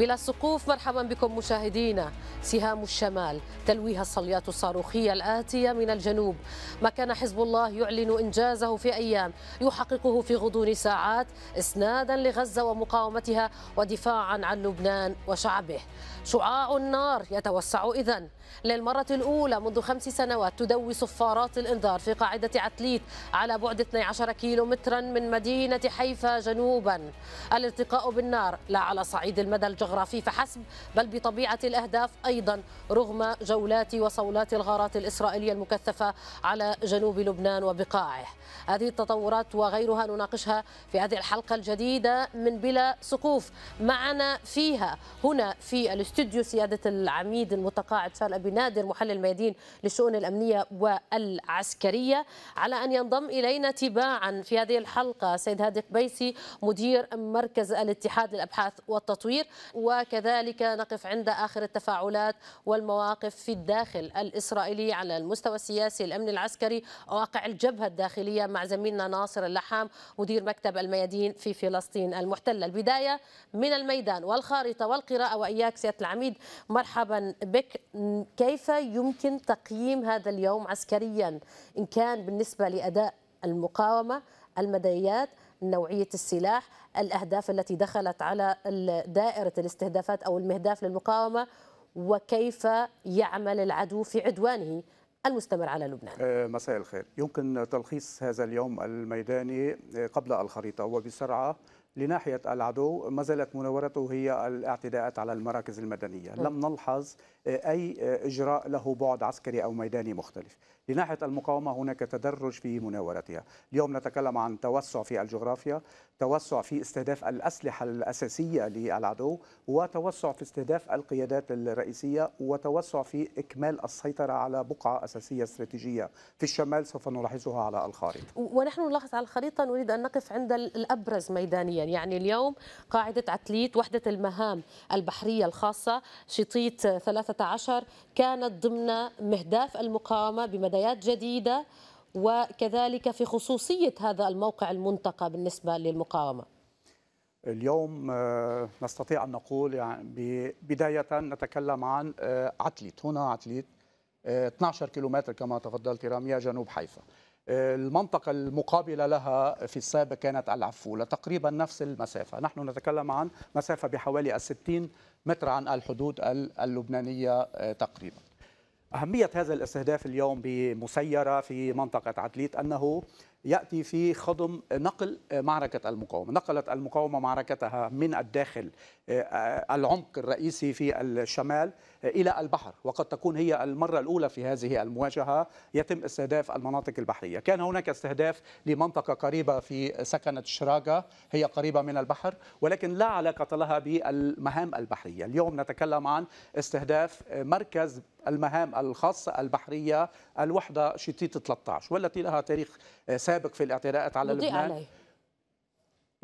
بلا سقوف مرحبا بكم مشاهدينا سهام الشمال تلويها الصليات الصاروخية الآتية من الجنوب ما كان حزب الله يعلن إنجازه في أيام يحققه في غضون ساعات إسنادا لغزة ومقاومتها ودفاعا عن لبنان وشعبه شعاع النار يتوسع إذن للمرة الأولى منذ خمس سنوات تدوي صفارات الإنذار في قاعدة عتليت على بعد 12 كيلو مترا من مدينة حيفا جنوبا الالتقاء بالنار لا على صعيد المدى الجغرافي فحسب بل بطبيعة الأهداف أيضا رغم جولات وصولات الغارات الإسرائيلية المكثفة على جنوب لبنان وبقاعه هذه التطورات وغيرها نناقشها في هذه الحلقة الجديدة من بلا سقوف معنا فيها هنا في الاستوديو سيادة العميد المتقاعد شارل ابي نادر محلل الميادين للشؤون الأمنية والعسكرية على أن ينضم إلينا تباعا في هذه الحلقة سيد هادي قبيسي مدير مركز الاتحاد للأبحاث والتطوير وكذلك نقف عند آخر التفاعلات والمواقف في الداخل الإسرائيلي على المستوى السياسي الأمن العسكري واقع الجبهة الداخلية مع زميلنا ناصر اللحام مدير مكتب الميادين في فلسطين المحتلة البداية من الميدان والخارطة والقراءة وإياك سيادة العميد مرحبا بك كيف يمكن تقييم هذا اليوم عسكريا إن كان بالنسبة لأداء المقاومة المديات نوعية السلاح الأهداف التي دخلت على دائرة الاستهدافات أو المهداف للمقاومة وكيف يعمل العدو في عدوانه المستمر على لبنان آه، مساء الخير يمكن تلخيص هذا اليوم الميداني قبل الخريطة وبسرعة لناحية العدو ما زالت مناورته هي الاعتداءات على المراكز المدنية لم نلحظ آه، أي آه، إجراء له بعد عسكري أو ميداني مختلف لناحية المقاومة هناك تدرج في مناورتها اليوم نتكلم عن توسع في الجغرافيا توسع في استهداف الأسلحة الأساسية للعدو وتوسع في استهداف القيادات الرئيسية وتوسع في إكمال السيطرة على بقعة أساسية استراتيجية في الشمال سوف نلاحظها على الخارطة ونحن نلاحظ على الخريطة نريد أن نقف عند الأبرز ميدانيا يعني اليوم قاعدة عتليت وحدة المهام البحرية الخاصة شطيط 13 كانت ضمن مهداف المقاومة بمدى مستويات جديدة وكذلك في خصوصية هذا الموقع المنتقى بالنسبة للمقاومة اليوم آه، نستطيع أن نقول يعني بداية نتكلم عن آه، عتليت هنا عتليت 12 آه، كيلومتر كما تفضلت رامية جنوب حيفا المنطقة المقابلة لها في السابق كانت العفولة تقريبا نفس المسافة نحن نتكلم عن مسافة بحوالي 60 متر عن الحدود اللبنانية تقريبا أهمية هذا الاستهداف اليوم بمسيرة في منطقة عتليت أنه يأتي في خضم نقل معركة المقاومة نقلت المقاومة معركتها من الداخل آه، آه، العمق الرئيسي في الشمال إلى البحر وقد تكون هي المرة الأولى في هذه المواجهة يتم استهداف المناطق البحرية كان هناك استهداف لمنطقة قريبة في سكنة شراغة هي قريبة من البحر ولكن لا علاقة لها بالمهام البحرية اليوم نتكلم عن استهداف مركز المهام الخاصة البحرية الوحدة شتيت 13 والتي لها تاريخ سابق في الاعتداءات على لبنان عليه.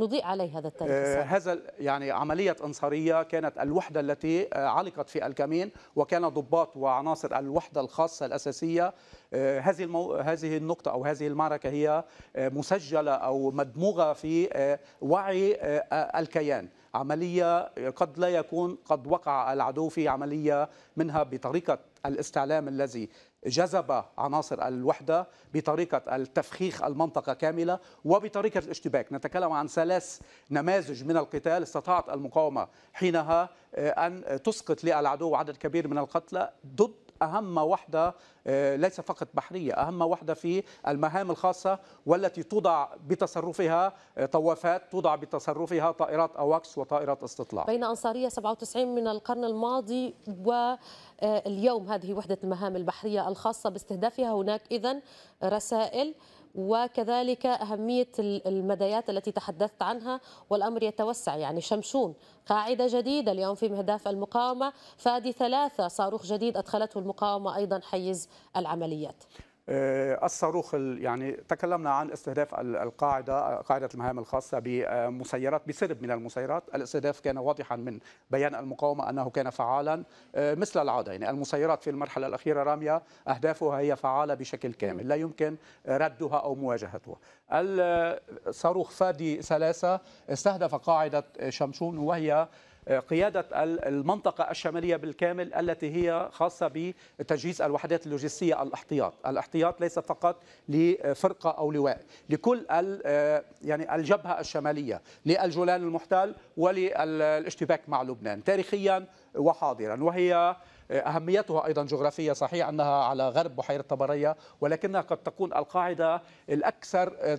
نضيء عليه هذا التاريخ آه هذا يعني عملية أنصارية كانت الوحدة التي آه، علقت في الكمين وكان ضباط وعناصر الوحدة الخاصة الأساسية آه هذه المو... هذه النقطة أو هذه المعركة هي آه مسجلة أو مدموغة في آه وعي آه, آه، الكيان عملية قد لا يكون قد وقع العدو في عملية منها بطريقة الاستعلام الذي جذب عناصر الوحدة بطريقة التفخيخ المنطقة كاملة وبطريقة الاشتباك نتكلم عن ثلاث نماذج من القتال استطاعت المقاومة حينها آه، أن تسقط للعدو عدد كبير من القتلى ضد أهم وحدة آه، ليس فقط بحرية أهم وحدة في المهام الخاصة والتي توضع بتصرفها آه، طوافات توضع بتصرفها طائرات أواكس وطائرات استطلاع بين أنصارية 97 من القرن الماضي واليوم آه، هذه وحدة المهام البحرية الخاصة باستهدافها هناك إذن رسائل وكذلك أهمية المدايات التي تحدثت عنها والأمر يتوسع يعني شمشون قاعدة جديدة اليوم في مهداف المقاومة فادي ثلاثة صاروخ جديد أدخلته المقاومة أيضا حيز العمليات الصاروخ آه، يعني تكلمنا عن استهداف القاعده قاعده المهام الخاصه بمسيرات بسرب من المسيرات، الاستهداف كان واضحا من بيان المقاومه انه كان فعالا آه، مثل العاده يعني المسيرات في المرحله الاخيره راميه اهدافها هي فعاله بشكل كامل، لا يمكن ردها او مواجهتها. الصاروخ فادي ثلاثه استهدف قاعده شمشون وهي قيادة المنطقة الشمالية بالكامل التي هي خاصة بتجهيز الوحدات اللوجستية الاحتياط الاحتياط ليس فقط لفرقة أو لواء لكل آه، يعني الجبهة الشمالية للجولان المحتل وللاشتباك مع لبنان تاريخيا وحاضرا وهي أهميتها أيضا جغرافية صحيح أنها على غرب بحيرة طبرية ولكنها قد تكون القاعدة الأكثر آه،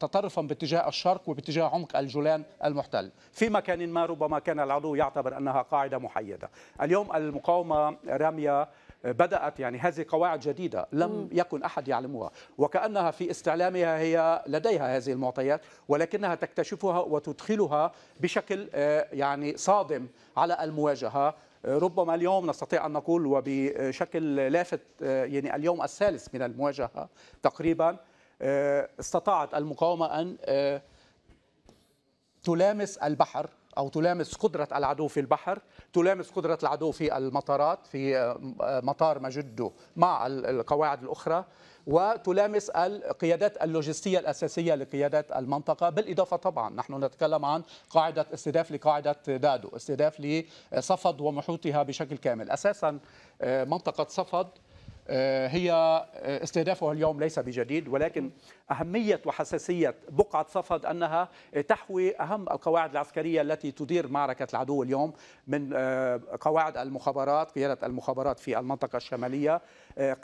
تطرفا باتجاه الشرق وباتجاه عمق الجولان المحتل في مكان ما ربما كان العدو يعتبر أنها قاعدة محيدة اليوم المقاومة رامية آه، بدأت يعني هذه قواعد جديدة لم يكن أحد يعلمها وكأنها في استعلامها هي لديها هذه المعطيات ولكنها تكتشفها وتدخلها بشكل آه، يعني صادم على المواجهة ربما اليوم نستطيع ان نقول وبشكل لافت يعني اليوم الثالث من المواجهه تقريبا استطاعت المقاومه ان تلامس البحر او تلامس قدره العدو في البحر، تلامس قدره العدو في المطارات في آه، مطار مجده مع القواعد الاخرى، وتلامس القيادات اللوجستية الأساسية لقيادات المنطقة بالإضافة طبعا نحن نتكلم عن قاعدة استهداف لقاعدة دادو استهداف لصفد ومحوطها بشكل كامل أساسا آه، منطقة صفد آه، هي آه، استهدافها اليوم ليس بجديد ولكن أهمية وحساسية بقعة صفد أنها تحوي أهم القواعد العسكرية التي تدير معركة العدو اليوم من آه، قواعد المخابرات قيادة المخابرات في المنطقة الشمالية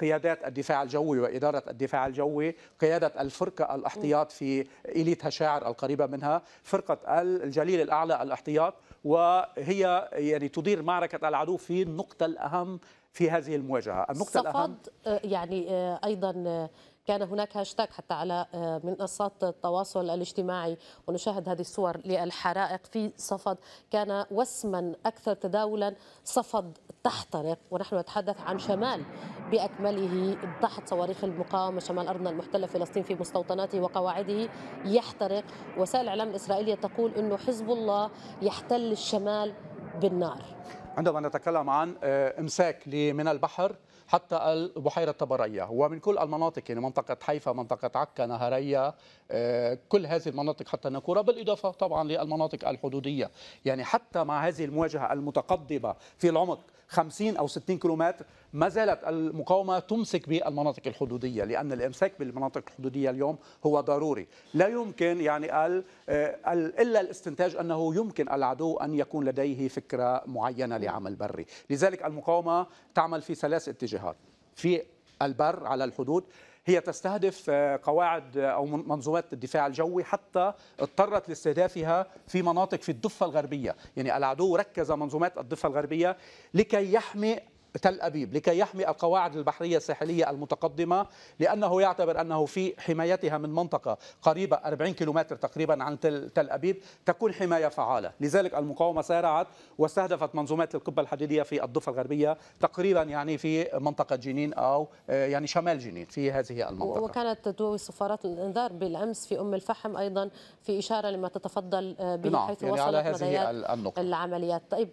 قيادات الدفاع الجوي وإدارة الدفاع الجوي قيادة الفرقة الاحتياط في إليت هشاعر القريبة منها فرقة الجليل الأعلى الاحتياط وهي يعني تدير معركة العدو في النقطة الأهم في هذه المواجهه النقطه الأهم آه، يعني آه، ايضا آه، كان هناك هاشتاج حتى على منصات التواصل الاجتماعي ونشاهد هذه الصور للحرائق في صفد كان وسما اكثر تداولا صفد تحترق ونحن نتحدث عن شمال باكمله تحت صواريخ المقاومه شمال ارضنا المحتله فلسطين في مستوطناته وقواعده يحترق وسائل الاعلام الاسرائيليه تقول انه حزب الله يحتل الشمال بالنار عندما نتكلم عن آه، امساك من البحر حتى البحيره الطبريه ومن كل المناطق يعني منطقه حيفا منطقه عكا نهريه آه، كل هذه المناطق حتى نكوره بالاضافه طبعا للمناطق الحدوديه يعني حتى مع هذه المواجهه المتقدمه في العمق 50 أو 60 كيلومتر ما زالت المقاومة تمسك بالمناطق الحدودية لأن الإمساك بالمناطق الحدودية اليوم هو ضروري لا يمكن يعني آه، إلا الاستنتاج أنه يمكن العدو أن يكون لديه فكرة معينة لعمل بري لذلك المقاومة تعمل في ثلاث اتجاهات في البر على الحدود هي تستهدف آه، قواعد آه، أو منظومات الدفاع الجوي حتى اضطرت لاستهدافها في مناطق في الضفة الغربية يعني العدو ركز منظومات الضفة الغربية لكي يحمي تل أبيب لكي يحمي القواعد البحرية الساحلية المتقدمة لأنه يعتبر أنه في حمايتها من منطقة قريبة 40 كيلومتر تقريبا عن تل, أبيب تكون حماية فعالة لذلك المقاومة سارعت واستهدفت منظومات القبة الحديدية في الضفة الغربية تقريبا يعني في منطقة جنين أو آه، يعني شمال جنين في هذه المنطقة وكانت تدوي سفارات الإنذار بالأمس في أم الفحم أيضا في إشارة لما تتفضل به آه، نعم حيث يعني وصلت على هذه النقطة العمليات طيب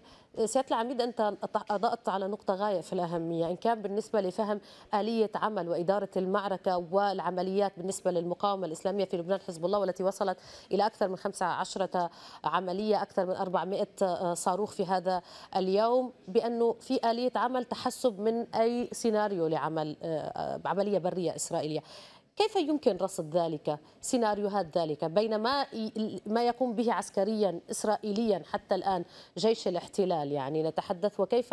سياده العميد انت اضاءت على نقطه غايه في الاهميه ان كان بالنسبه لفهم اليه عمل واداره المعركه والعمليات بالنسبه للمقاومه الاسلاميه في لبنان حزب الله والتي وصلت الى اكثر من 15 عمليه اكثر من 400 آه، صاروخ في هذا اليوم بانه في اليه عمل تحسب من اي سيناريو لعمل آه، آه، عمليه بريه اسرائيليه كيف يمكن رصد ذلك سيناريوهات ذلك بين ما ما يقوم به عسكريا اسرائيليا حتى الان جيش الاحتلال يعني نتحدث وكيف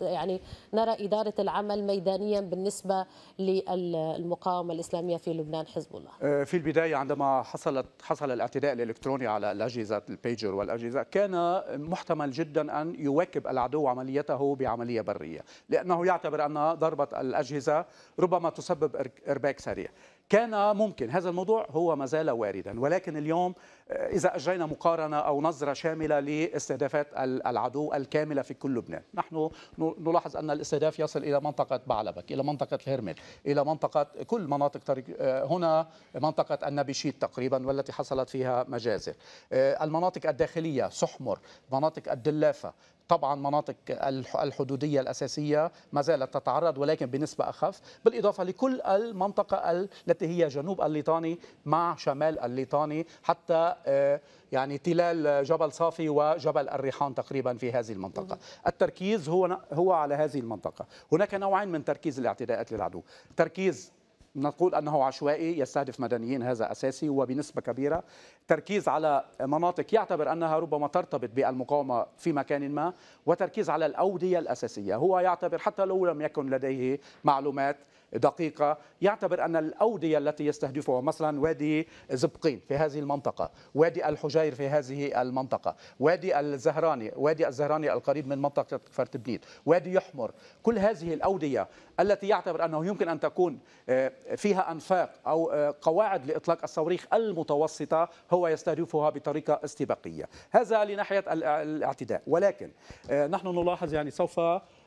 يعني نرى اداره العمل ميدانيا بالنسبه للمقاومه الاسلاميه في لبنان حزب الله أه، في البدايه عندما حصلت حصل الاعتداء الالكتروني على الاجهزه البيجر والاجهزه كان محتمل جدا ان يواكب العدو عمليته بعمليه بريه لانه يعتبر ان ضربه الاجهزه ربما تسبب ارباك سريع كان ممكن هذا الموضوع هو ما زال واردا ولكن اليوم إذا أجرينا مقارنة أو نظرة شاملة لاستهدافات العدو الكاملة في كل لبنان نحن نلاحظ أن الاستهداف يصل إلى منطقة بعلبك إلى منطقة الهرمل إلى منطقة كل مناطق طريق آه، هنا منطقة النبيشيت تقريبا والتي حصلت فيها مجازر آه، المناطق الداخلية سحمر مناطق الدلافة طبعا مناطق الحدودية الأساسية ما زالت تتعرض ولكن بنسبة أخف بالإضافة لكل المنطقة التي هي جنوب الليطاني مع شمال الليطاني حتى آه، يعني تلال جبل صافي وجبل الريحان تقريبا في هذه المنطقة التركيز هو, هو على هذه المنطقة هناك نوعين من تركيز الاعتداءات للعدو تركيز نقول انه عشوائي يستهدف مدنيين هذا اساسي وبنسبه كبيره تركيز على مناطق يعتبر أنها ربما ترتبط بالمقاومة في مكان ما وتركيز على الأودية الأساسية هو يعتبر حتى لو لم يكن لديه معلومات دقيقة يعتبر أن الأودية التي يستهدفها مثلا وادي زبقين في هذه المنطقة وادي الحجير في هذه المنطقة وادي الزهراني وادي الزهراني القريب من منطقة فرتبنيت وادي يحمر كل هذه الأودية التي يعتبر أنه يمكن أن تكون آه، فيها أنفاق أو آه، قواعد لإطلاق الصواريخ المتوسطة هو هو يستهدفها بطريقة استباقية هذا لناحية الاعتداء ولكن آه، نحن نلاحظ يعني سوف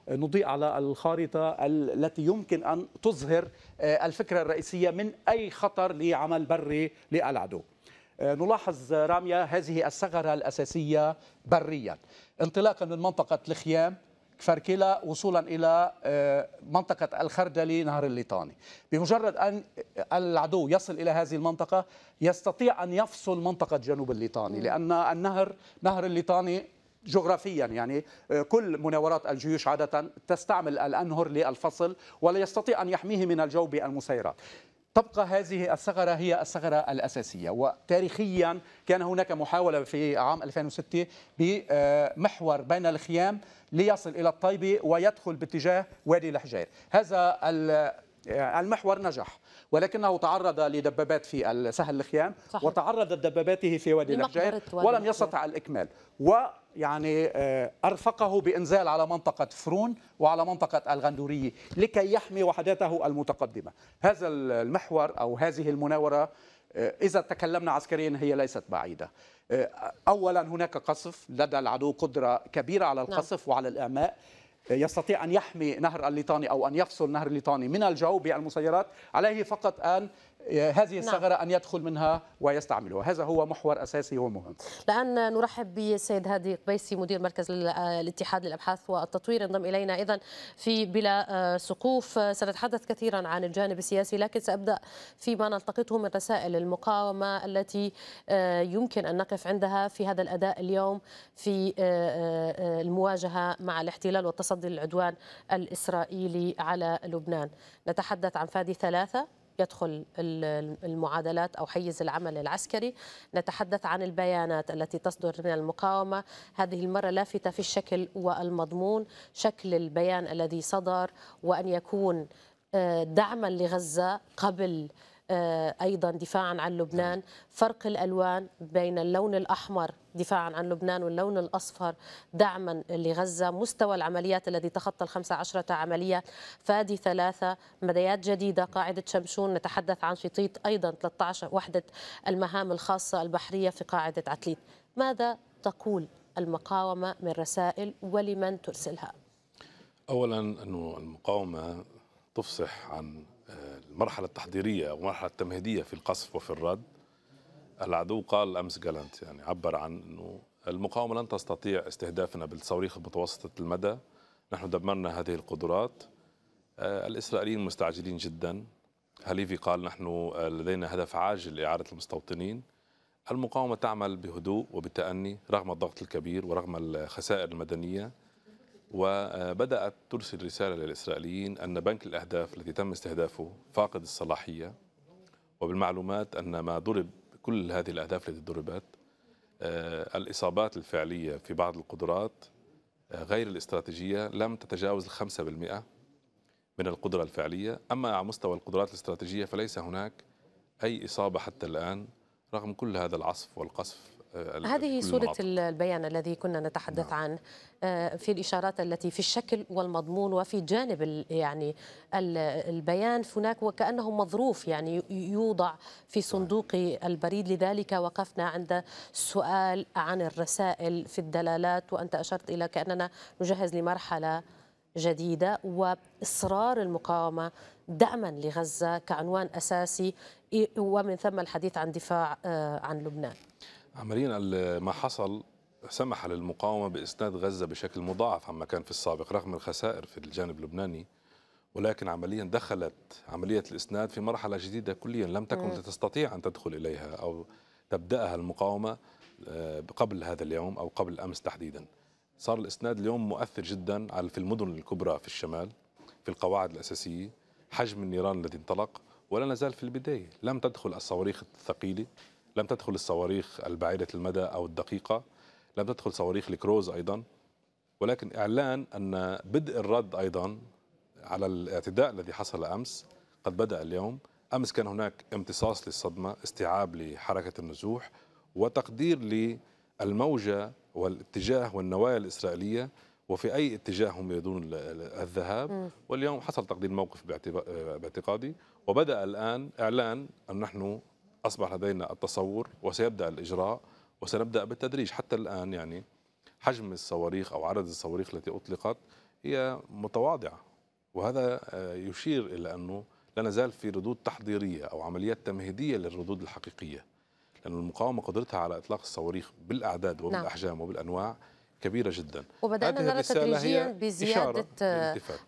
نضيء على الخارطة التي يمكن أن تظهر آه، الفكرة الرئيسية من أي خطر لعمل بري للعدو آه، نلاحظ راميا هذه الثغرة الأساسية بريا انطلاقا من منطقة الخيام فركلة وصولا إلى آه، منطقة الخردلي نهر الليطاني بمجرد أن آه، العدو يصل إلى هذه المنطقة يستطيع أن يفصل منطقة جنوب الليطاني لأن النهر نهر الليطاني جغرافيا يعني آه، كل مناورات الجيوش عادة تستعمل الأنهر للفصل ولا يستطيع أن يحميه من الجو بالمسيرات تبقى هذه الثغرة هي الثغرة الأساسية وتاريخيا كان هناك محاولة في عام 2006 بمحور بين الخيام ليصل إلى الطيبة ويدخل باتجاه وادي الحجير هذا آه، المحور نجح ولكنه تعرض لدبابات في سهل الخيام صحيح. وتعرضت دباباته في وادي لهجان ولم يستطع الإكمال ويعني آه، أرفقه بإنزال على منطقة فرون وعلى منطقة الغندورية لكي يحمي وحداته المتقدمة هذا المحور أو هذه المناورة آه، إذا تكلمنا عسكريا هي ليست بعيدة أولا هناك قصف لدى العدو قدرة كبيرة على نعم. القصف نعم. وعلى الإعماء يستطيع أن يحمي نهر الليطاني أو أن يفصل نهر الليطاني من الجو بالمسيرات عليه فقط أن إيه، هذه الثغرة نعم. أن يدخل منها ويستعملها هذا هو محور أساسي ومهم الآن نرحب بالسيد هادي قبيسي مدير مركز آه، الاتحاد للأبحاث والتطوير انضم إلينا إذا في بلا آه، سقوف آه، سنتحدث كثيرا عن الجانب السياسي لكن سأبدأ فيما نلتقطه من رسائل المقاومة التي يمكن أن نقف عندها في هذا الأداء اليوم في المواجهة مع الاحتلال والتصدي للعدوان الإسرائيلي على لبنان نتحدث عن فادي ثلاثة يدخل المعادلات أو حيز العمل العسكري نتحدث عن البيانات التي تصدر من المقاومة هذه المرة لافتة في الشكل والمضمون شكل البيان الذي صدر وأن يكون آه، دعما لغزة قبل آه، ايضا دفاعا عن نعم. لبنان فرق الالوان بين اللون الاحمر دفاعا عن لبنان واللون الاصفر دعما لغزه مستوى العمليات الذي تخطى الخمسة عشرة عمليه فادي ثلاثه مديات جديده قاعده شمشون نتحدث عن شطيط ايضا 13 وحده المهام الخاصه البحريه في قاعده عتليت ماذا تقول المقاومه من رسائل ولمن ترسلها اولا انه المقاومه تفصح عن مرحلة تحضيرية ومرحلة تمهيدية في القصف وفي الرد العدو قال أمس جالانت يعني عبر عن أنه المقاومة لن تستطيع استهدافنا بالصواريخ المتوسطة المدى نحن دمرنا هذه القدرات آه، الإسرائيليين مستعجلين جدا هليفي قال نحن آه، لدينا هدف عاجل لإعادة المستوطنين المقاومة تعمل بهدوء وبتأني رغم الضغط الكبير ورغم الخسائر المدنية وبدأت ترسل رسالة للإسرائيليين أن بنك الأهداف الذي تم استهدافه فاقد الصلاحية وبالمعلومات أن ما ضرب كل هذه الأهداف التي ضربت آه، الإصابات الفعلية في بعض القدرات آه، غير الاستراتيجية لم تتجاوز الخمسة بالمئة من القدرة الفعلية أما على مستوى القدرات الاستراتيجية فليس هناك أي إصابة حتى الآن رغم كل هذا العصف والقصف آه، هذه صورة البيان الذي كنا نتحدث نعم. عنه آه، في الإشارات التي في الشكل والمضمون وفي جانب يعني البيان هناك وكأنه مظروف يعني يوضع في صندوق البريد لذلك وقفنا عند السؤال عن الرسائل في الدلالات وأنت أشرت إلى كأننا نجهز لمرحلة جديدة وإصرار المقاومة دعما لغزة كعنوان أساسي ومن ثم الحديث عن دفاع آه، عن لبنان عمليا ما حصل سمح للمقاومة بإسناد غزة بشكل مضاعف عما كان في السابق رغم الخسائر في الجانب اللبناني ولكن عمليا دخلت عملية الإسناد في مرحلة جديدة كليا لم تكن تستطيع أن تدخل إليها أو تبدأها المقاومة آه، قبل هذا اليوم أو قبل أمس تحديدا صار الإسناد اليوم مؤثر جدا في المدن الكبرى في الشمال في القواعد الأساسية حجم النيران الذي انطلق ولا نزال في البداية لم تدخل الصواريخ الثقيلة لم تدخل الصواريخ البعيدة المدى أو الدقيقة لم تدخل صواريخ الكروز أيضا ولكن إعلان أن بدء الرد أيضا على الاعتداء الذي حصل أمس قد بدأ اليوم أمس كان هناك امتصاص للصدمة استيعاب لحركة النزوح وتقدير للموجة والاتجاه والنوايا الإسرائيلية وفي أي اتجاه هم يريدون الذهاب واليوم حصل تقدير موقف باعتقادي وبدأ الآن إعلان أن نحن أصبح لدينا التصور وسيبدأ الإجراء وسنبدأ بالتدريج حتى الآن يعني حجم الصواريخ أو عدد الصواريخ التي أطلقت هي متواضعة وهذا يشير إلى أنه لا نزال في ردود تحضيرية أو عمليات تمهيدية للردود الحقيقية لأن المقاومة قدرتها على إطلاق الصواريخ بالأعداد وبالأحجام نعم. وبالأنواع كبيرة جدا وبدأنا نرى تدريجيا بزيادة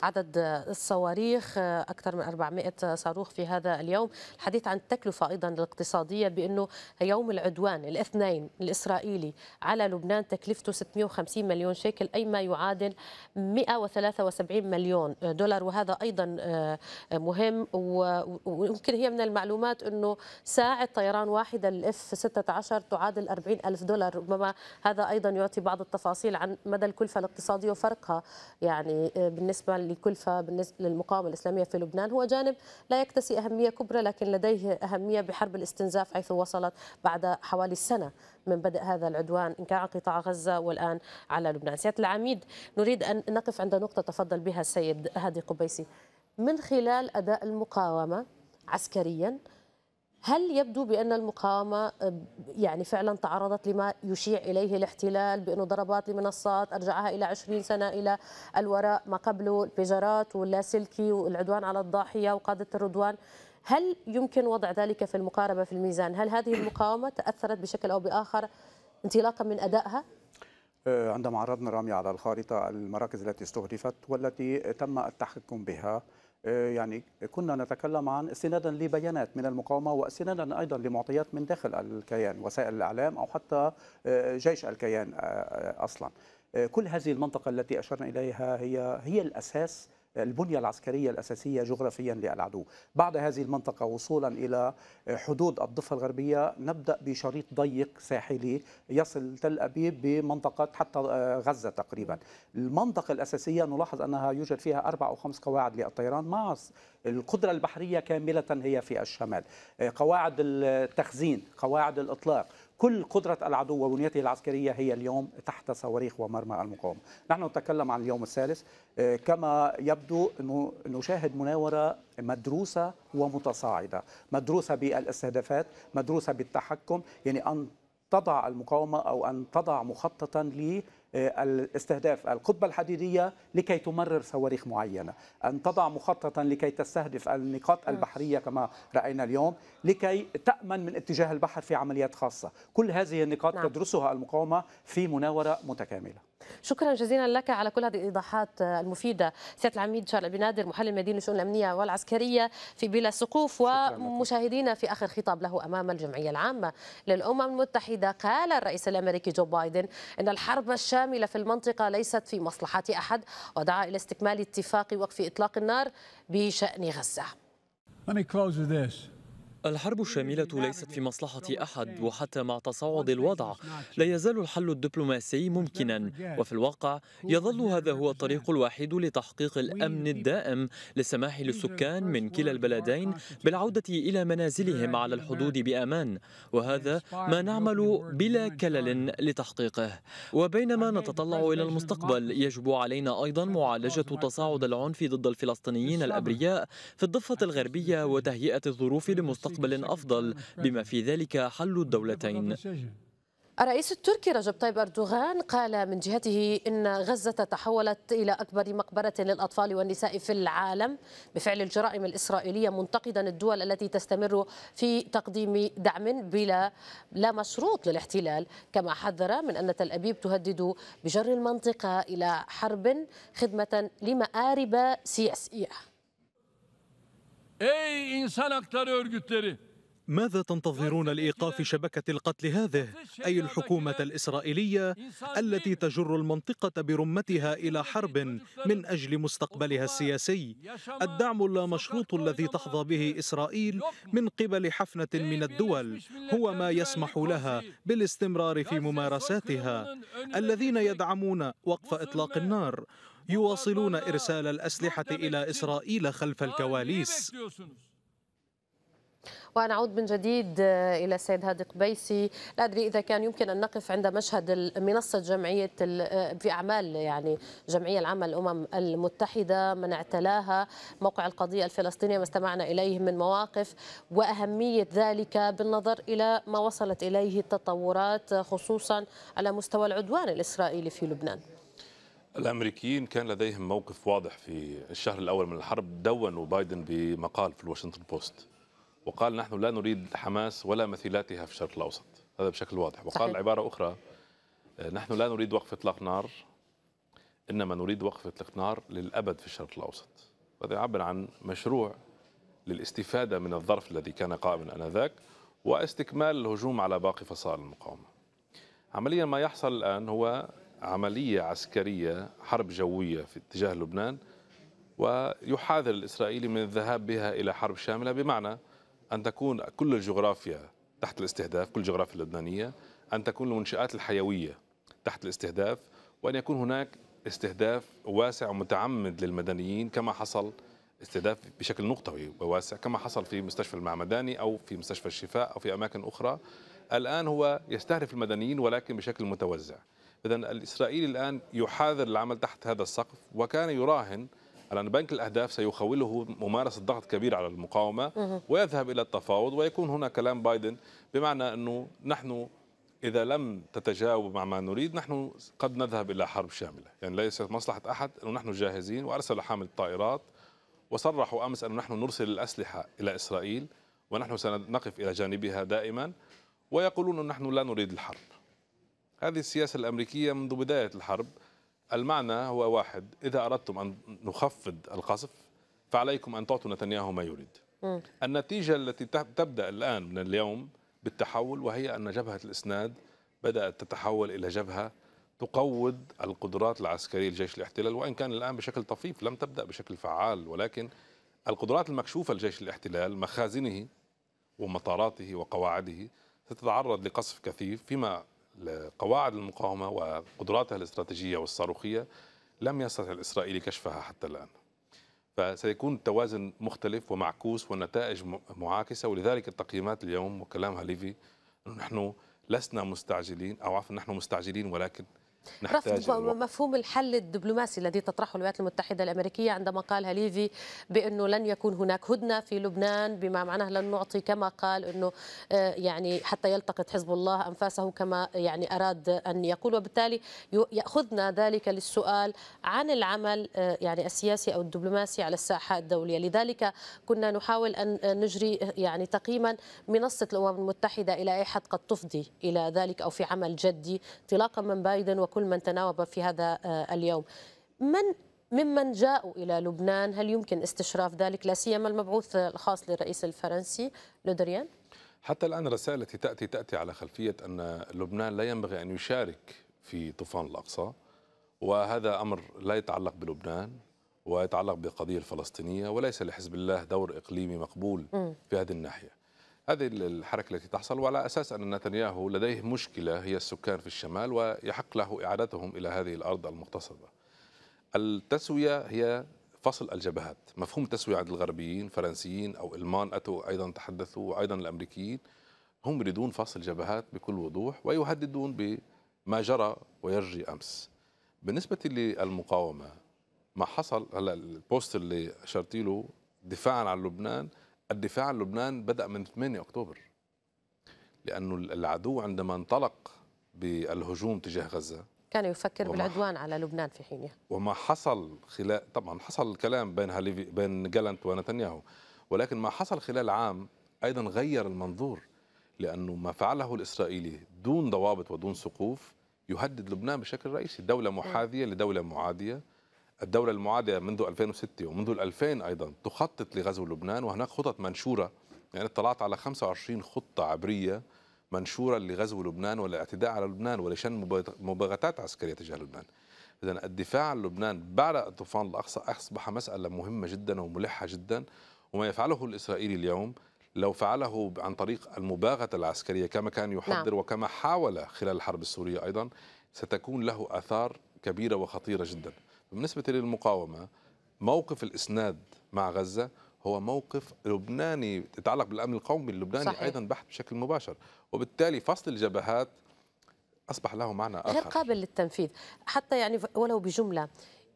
عدد الصواريخ أكثر من 400 صاروخ في هذا اليوم الحديث عن التكلفة أيضا الاقتصادية بأنه يوم العدوان الاثنين الإسرائيلي على لبنان تكلفته 650 مليون شيكل أي ما يعادل 173 مليون دولار وهذا أيضا آه، مهم ويمكن هي من المعلومات أنه ساعة طيران واحدة الاف 16 تعادل 40 ألف دولار ربما هذا أيضا يعطي بعض التفاصيل تفاصيل عن مدى الكلفة الاقتصادية وفرقها يعني آه، بالنسبة للكلفة بالنسبة للمقاومة الإسلامية في لبنان هو جانب لا يكتسي أهمية كبرى لكن لديه أهمية بحرب الاستنزاف حيث وصلت بعد حوالي سنة من بدء هذا العدوان إن كان على قطاع غزة والآن على لبنان سيادة العميد نريد أن نقف عند نقطة تفضل بها السيد هادي قبيسي من خلال أداء المقاومة عسكريا هل يبدو بأن المقاومة يعني فعلا تعرضت لما يشيع إليه الاحتلال بأنه ضربات لمنصات أرجعها إلى 20 سنة إلى الوراء ما قبله البيجارات واللاسلكي والعدوان على الضاحية وقادة الرضوان هل يمكن وضع ذلك في المقاربة في الميزان؟ هل هذه المقاومة تأثرت بشكل أو بآخر انطلاقا من أدائها؟ عندما عرضنا رامي على الخارطة المراكز التي استهدفت والتي تم التحكم بها آه، يعني كنا نتكلم عن استنادا لبيانات من المقاومه واستنادا ايضا لمعطيات من داخل الكيان وسائل الاعلام او حتى آه، جيش الكيان آه، اصلا كل هذه المنطقه التي اشرنا اليها هي هي الاساس البنية العسكرية الأساسية جغرافيا للعدو بعد هذه المنطقة وصولا إلى حدود الضفة الغربية نبدأ بشريط ضيق ساحلي يصل تل أبيب بمنطقة حتى آه، غزة تقريبا المنطقة الأساسية نلاحظ أنها يوجد فيها أربع أو خمس قواعد للطيران مع القدرة البحرية كاملة هي في الشمال آه، قواعد التخزين قواعد الإطلاق كل قدرة العدو وبنيته العسكرية هي اليوم تحت صواريخ ومرمى المقاومة نحن نتكلم عن اليوم الثالث آه، كما يبدو أنه نشاهد مناورة مدروسة ومتصاعدة مدروسة بالاستهدافات مدروسة بالتحكم يعني أن تضع المقاومة أو أن تضع مخططا الاستهداف القبة الحديدية لكي تمرر صواريخ معينة أن تضع مخططا لكي تستهدف النقاط نعم. البحرية كما رأينا اليوم لكي تأمن من اتجاه البحر في عمليات خاصة كل هذه النقاط نعم. تدرسها المقاومة في مناورة متكاملة شكرا جزيلا لك على كل هذه الايضاحات المفيده سياده العميد شارل بنادر نادر محلل مدينه الشؤون الامنيه والعسكريه في بلا سقوف ومشاهدينا في اخر خطاب له امام الجمعيه العامه للامم المتحده قال الرئيس الامريكي جو بايدن ان الحرب الشامله في المنطقه ليست في مصلحه احد ودعا الى استكمال اتفاق وقف اطلاق النار بشان غزه. Let me close with this. الحرب الشاملة ليست في مصلحة أحد وحتى مع تصاعد الوضع نعم. لا يزال الحل الدبلوماسي ممكنا وفي الواقع يظل هذا هو الطريق الوحيد لتحقيق الأمن الدائم للسماح للسكان من كلا البلدين بالعودة إلى منازلهم على الحدود بأمان وهذا ما نعمل بلا كلل لتحقيقه وبينما نتطلع إلى المستقبل يجب علينا أيضا معالجة تصاعد العنف ضد الفلسطينيين الأبرياء في الضفة الغربية وتهيئة الظروف لمستقبل مستقبل أفضل بما في ذلك حل الدولتين الرئيس التركي رجب طيب أردوغان قال من جهته أن غزة تحولت إلى أكبر مقبرة للأطفال والنساء في العالم بفعل الجرائم الإسرائيلية منتقدا الدول التي تستمر في تقديم دعم بلا لا مشروط للاحتلال كما حذر من أن تل أبيب تهدد بجر المنطقة إلى حرب خدمة لمآرب سياسية Ey insan hakları örgütleri! ماذا تنتظرون لإيقاف شبكة القتل هذه؟ أي الحكومة الإسرائيلية التي تجر المنطقة برمتها إلى حرب من أجل مستقبلها السياسي الدعم اللامشروط الذي تحظى به إسرائيل من قبل حفنة من الدول هو ما يسمح لها بالاستمرار في ممارساتها الذين يدعمون وقف إطلاق النار يواصلون إرسال الأسلحة إلى إسرائيل خلف الكواليس ونعود من جديد آه، إلى السيد هادي قبيسي لا أدري إذا كان يمكن أن نقف عند مشهد منصة جمعية آه، في أعمال يعني جمعية العامة الأمم المتحدة من اعتلاها موقع القضية الفلسطينية ما استمعنا إليه من مواقف وأهمية ذلك بالنظر إلى ما وصلت إليه التطورات خصوصا على مستوى العدوان الإسرائيلي في لبنان الامريكيين كان لديهم موقف واضح في الشهر الاول من الحرب دونوا بايدن بمقال في الواشنطن بوست وقال نحن لا نريد حماس ولا مثيلاتها في الشرق الاوسط هذا بشكل واضح وقال صحيح. عباره اخرى آه، نحن لا نريد وقف اطلاق نار انما نريد وقف اطلاق نار للابد في الشرق الاوسط هذا يعبر عن مشروع للاستفاده من الظرف الذي كان قائما انذاك واستكمال الهجوم على باقي فصائل المقاومه عمليا ما يحصل الان هو عمليه عسكريه حرب جويه في اتجاه لبنان ويحاذر الاسرائيلي من الذهاب بها الى حرب شامله بمعنى أن تكون كل الجغرافيا تحت الاستهداف كل الجغرافيا اللبنانية أن تكون المنشآت الحيوية تحت الاستهداف وأن يكون هناك استهداف واسع ومتعمد للمدنيين كما حصل استهداف بشكل نقطوي وواسع كما حصل في مستشفى المعمداني أو في مستشفى الشفاء أو في أماكن أخرى الآن هو يستهدف المدنيين ولكن بشكل متوزع إذا الإسرائيلي الآن يحاذر العمل تحت هذا السقف وكان يراهن على أن بنك الأهداف سيخوله ممارسة ضغط كبير على المقاومة ويذهب إلى التفاوض ويكون هنا كلام بايدن بمعنى أنه نحن إذا لم تتجاوب مع ما نريد نحن قد نذهب إلى حرب شاملة يعني ليست مصلحة أحد أنه نحن جاهزين وأرسل حامل الطائرات وصرحوا أمس أنه نحن نرسل الأسلحة إلى إسرائيل ونحن سنقف إلى جانبها دائما ويقولون نحن لا نريد الحرب هذه السياسة الأمريكية منذ بداية الحرب المعنى هو واحد إذا أردتم أن نخفض القصف فعليكم أن تعطوا نتنياهو ما يريد م. النتيجة التي تبدأ الآن من اليوم بالتحول وهي أن جبهة الإسناد بدأت تتحول إلى جبهة تقوض القدرات العسكرية لجيش الاحتلال وإن كان الآن بشكل طفيف لم تبدأ بشكل فعال ولكن القدرات المكشوفة لجيش الاحتلال مخازنه ومطاراته وقواعده ستتعرض لقصف كثيف فيما لقواعد المقاومة وقدراتها الاستراتيجية والصاروخية لم يستطع الإسرائيلي كشفها حتى الآن فسيكون التوازن مختلف ومعكوس والنتائج معاكسة ولذلك التقييمات اليوم وكلامها ليفي نحن لسنا مستعجلين أو عفوا نحن مستعجلين ولكن رفض مفهوم الحل الدبلوماسي الذي تطرحه الولايات المتحدة الأمريكية عندما قالها ليفي بأنه لن يكون هناك هدنة في لبنان بما معناه لن نعطي كما قال أنه آه، يعني حتى يلتقط حزب الله أنفاسه كما يعني أراد أن يقول وبالتالي يأخذنا ذلك للسؤال عن العمل آه، يعني السياسي أو الدبلوماسي على الساحة الدولية لذلك كنا نحاول أن آه، نجري يعني تقييما منصة الأمم المتحدة إلى أي حد قد تفضي إلى ذلك أو في عمل جدي انطلاقا من بايدن كل من تناوب في هذا آه، اليوم من ممن جاءوا إلى لبنان هل يمكن استشراف ذلك لا سيما المبعوث الخاص للرئيس الفرنسي لودريان؟ حتى الآن الرسائل التي تأتي تأتي على خلفية أن لبنان لا ينبغي أن يشارك في طوفان الأقصى وهذا أمر لا يتعلق بلبنان ويتعلق بالقضية الفلسطينية وليس لحزب الله دور إقليمي مقبول في هذه الناحية هذه الحركة التي تحصل وعلى أساس أن نتنياهو لديه مشكلة هي السكان في الشمال ويحق له إعادتهم إلى هذه الأرض المغتصبة التسوية هي فصل الجبهات مفهوم التسوية عند الغربيين فرنسيين أو ألمان أتوا أيضا تحدثوا وأيضا الأمريكيين هم يريدون فصل الجبهات بكل وضوح ويهددون بما جرى ويجري أمس بالنسبة للمقاومة ما حصل هلا البوست اللي اشرت له دفاعا عن لبنان الدفاع عن لبنان بدأ من 8 أكتوبر لأنه العدو عندما انطلق بالهجوم تجاه غزة كان يفكر بالعدوان على لبنان في حينها وما حصل خلال طبعا حصل الكلام بين هاليفي بين جالنت ونتنياهو ولكن ما حصل خلال عام ايضا غير المنظور لانه ما فعله الاسرائيلي دون ضوابط ودون سقوف يهدد لبنان بشكل رئيسي دوله محاذيه لدوله معاديه الدولة المعادية منذ 2006 ومنذ 2000 أيضا تخطط لغزو لبنان وهناك خطط منشورة يعني اطلعت على 25 خطة عبرية منشورة لغزو لبنان والاعتداء على لبنان ولشن مباغتات عسكرية تجاه لبنان إذا الدفاع عن لبنان بعد طوفان الأقصى أصبح مسألة مهمة جدا وملحة جدا وما يفعله الإسرائيلي اليوم لو فعله عن طريق المباغتة العسكرية كما كان يحضر نعم. وكما حاول خلال الحرب السورية أيضا ستكون له آثار كبيرة وخطيرة جدا بالنسبة للمقاومة موقف الإسناد مع غزة هو موقف لبناني يتعلق بالأمن القومي اللبناني صحيح. أيضا بحت بشكل مباشر وبالتالي فصل الجبهات أصبح له معنى آخر غير قابل للتنفيذ حتى يعني ولو بجملة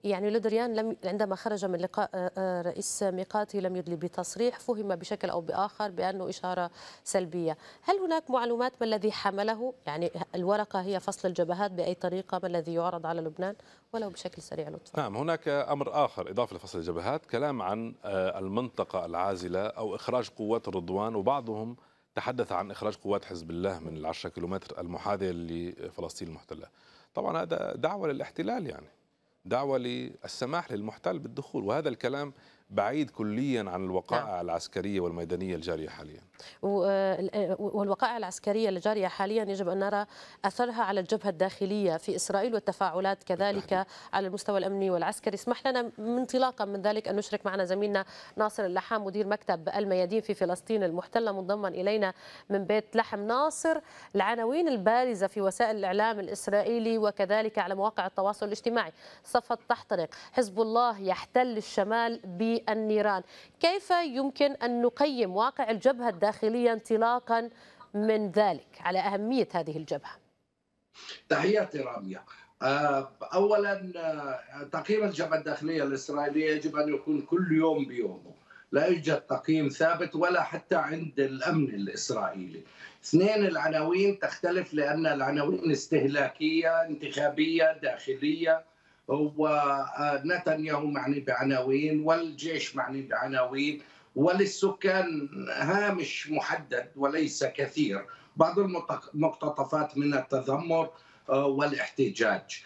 يعني لودريان لم عندما خرج من لقاء آه، آه، رئيس ميقاتي لم يدلي بتصريح فهم بشكل او باخر بانه اشاره سلبيه، هل هناك معلومات ما الذي حمله؟ يعني الورقه هي فصل الجبهات باي طريقه ما الذي يعرض على لبنان ولو بشكل سريع لطفا. نعم هناك امر اخر اضافه لفصل الجبهات كلام عن آه، المنطقه العازله او اخراج قوات الرضوان وبعضهم تحدث عن اخراج قوات حزب الله من ال 10 كيلومتر المحاذيه لفلسطين المحتله. طبعا هذا دعوه للاحتلال يعني. دعوة للسماح للمحتل بالدخول وهذا الكلام بعيد كليا عن الوقائع نعم. العسكرية والميدانية الجارية حاليا آه، والوقائع العسكرية الجارية حاليا يجب أن نرى أثرها على الجبهة الداخلية في إسرائيل والتفاعلات كذلك على المستوى الأمني والعسكري اسمح لنا انطلاقا من ذلك أن نشرك معنا زميلنا ناصر اللحام مدير مكتب الميادين في فلسطين المحتلة منضما إلينا من بيت لحم ناصر العناوين البارزة في وسائل الإعلام الإسرائيلي وكذلك على مواقع التواصل الاجتماعي صفت تحترق حزب الله يحتل الشمال بالنيران كيف يمكن أن نقيم واقع الجبهة الداخلية الداخلية انطلاقا من ذلك على أهمية هذه الجبهة تحياتي رامية آه، أولا آه، تقييم الجبهة الداخلية الإسرائيلية يجب أن يكون كل يوم بيومه لا يوجد تقييم ثابت ولا حتى عند الأمن الإسرائيلي اثنين العناوين تختلف لأن العناوين استهلاكية انتخابية داخلية ونتنياهو آه، معني بعناوين والجيش معني بعناوين وللسكان هامش محدد وليس كثير بعض المقتطفات من التذمر آه، والاحتجاج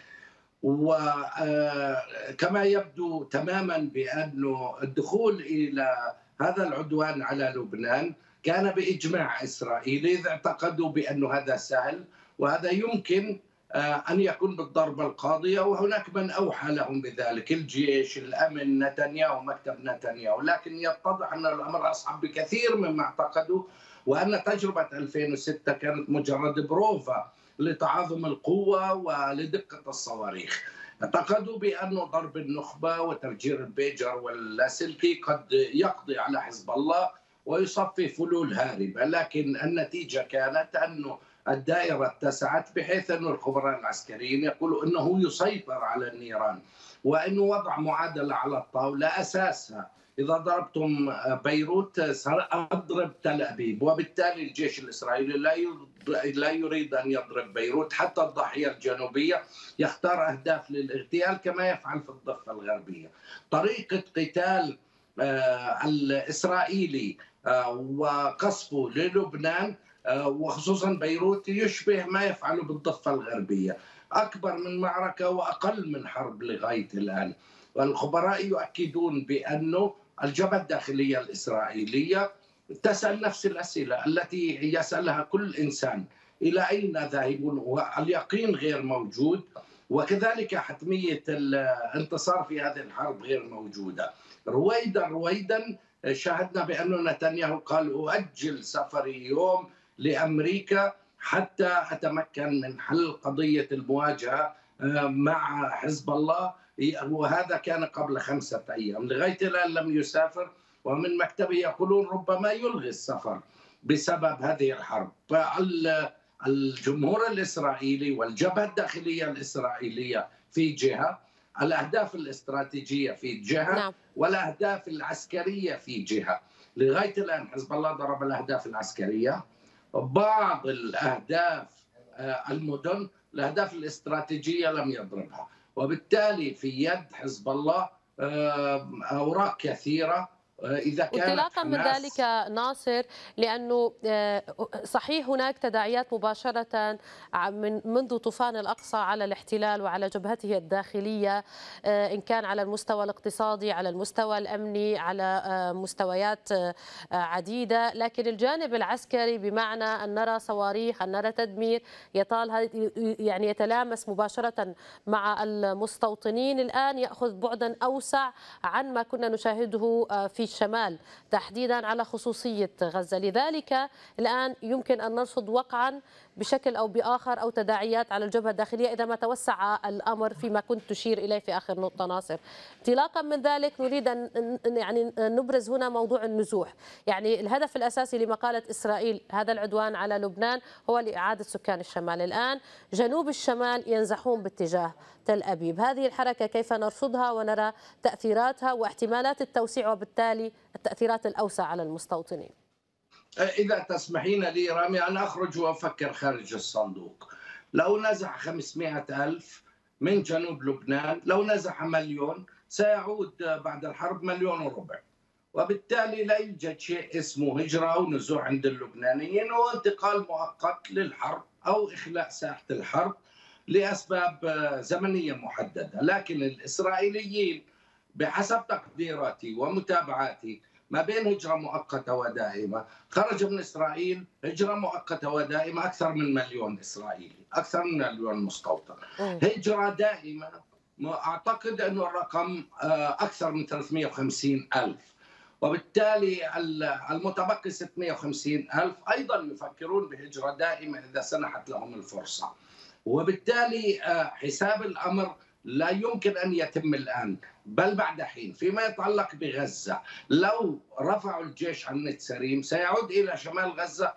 وكما آه، يبدو تماما بأنه الدخول إلى هذا العدوان على لبنان كان بإجماع إسرائيلي إذا اعتقدوا بأن هذا سهل وهذا يمكن آه، أن يكون بالضربة القاضية وهناك من أوحى لهم بذلك الجيش الأمن نتنياهو مكتب نتنياهو لكن يتضح أن الأمر أصعب بكثير مما اعتقدوا وأن تجربة 2006 كانت مجرد بروفا لتعاظم القوة ولدقة الصواريخ اعتقدوا بأن ضرب النخبة وتفجير البيجر واللاسلكي قد يقضي على حزب الله ويصفي فلول هاربة لكن النتيجة كانت أنه الدائرة اتسعت بحيث أن الخبراء العسكريين يقولوا أنه يسيطر على النيران وأن وضع معادلة على الطاولة أساسها إذا ضربتم بيروت سأضرب تل أبيب وبالتالي الجيش الإسرائيلي لا لا يريد أن يضرب بيروت حتى الضحية الجنوبية يختار أهداف للاغتيال كما يفعل في الضفة الغربية طريقة قتال آه، الإسرائيلي آه، وقصفه للبنان آه، وخصوصا بيروت يشبه ما يفعله بالضفة الغربية أكبر من معركة وأقل من حرب لغاية الآن والخبراء يؤكدون بأنه الجبهة الداخلية الإسرائيلية تسأل نفس الأسئلة التي يسألها كل إنسان إلى أين ذاهبون واليقين غير موجود وكذلك حتمية الانتصار في هذه الحرب غير موجودة رويدا رويدا شاهدنا بأن نتنياهو قال أؤجل سفري يوم لامريكا حتى اتمكن من حل قضيه المواجهه آه، مع حزب الله وهذا كان قبل خمسه ايام لغايه الان لم يسافر ومن مكتبه يقولون ربما يلغي السفر بسبب هذه الحرب الجمهور الاسرائيلي والجبهه الداخليه الاسرائيليه في جهه الاهداف الاستراتيجيه في جهه نعم. والاهداف العسكريه في جهه لغايه الان حزب الله ضرب الاهداف العسكريه بعض الأهداف آه، المدن الأهداف الاستراتيجية لم يضربها وبالتالي في يد حزب الله آه، أوراق كثيرة اذا كان وانطلاقا من ذلك ناصر لانه آه، صحيح هناك تداعيات مباشره آه، من منذ طوفان الاقصى على الاحتلال وعلى جبهته الداخليه آه، ان كان على المستوى الاقتصادي على المستوى الامني على مستويات عديده لكن الجانب العسكري بمعنى ان نرى صواريخ ان نرى تدمير يطال يعني يتلامس مباشره مع المستوطنين الان ياخذ بعدا اوسع عن ما كنا نشاهده في الشمال تحديدا على خصوصية غزة لذلك الآن يمكن أن نرصد وقعا بشكل أو بآخر أو تداعيات على الجبهة الداخلية إذا ما توسع الأمر فيما كنت تشير إليه في آخر نقطة ناصر انطلاقا من ذلك نريد أن يعني نبرز هنا موضوع النزوح يعني الهدف الأساسي لما قالت إسرائيل هذا العدوان على لبنان هو لإعادة سكان الشمال الآن جنوب الشمال ينزحون باتجاه تل أبيب هذه الحركة كيف نرصدها ونرى تأثيراتها واحتمالات التوسيع وبالتالي التأثيرات الأوسع على المستوطنين أه، إذا تسمحين لي رامي أن أخرج وأفكر خارج الصندوق لو نزع 500 ألف من جنوب لبنان لو نزع مليون سيعود بعد الحرب مليون وربع وبالتالي لا يوجد شيء اسمه هجرة أو نزوح عند اللبنانيين انتقال مؤقت للحرب أو إخلاء ساحة الحرب لأسباب أه، زمنية محددة لكن الإسرائيليين بحسب تقديراتي ومتابعاتي ما بين هجرة مؤقتة ودائمة خرج من إسرائيل هجرة مؤقتة ودائمة أكثر من مليون إسرائيلي أكثر من مليون مستوطن هجرة دائمة أعتقد أنه الرقم آه، أكثر من 350 ألف وبالتالي المتبقي 650 ألف أيضا يفكرون بهجرة دائمة إذا سنحت لهم الفرصة وبالتالي آه، حساب الأمر لا يمكن ان يتم الان بل بعد حين فيما يتعلق بغزه لو رفعوا الجيش عن نتسريم سيعود الى شمال غزه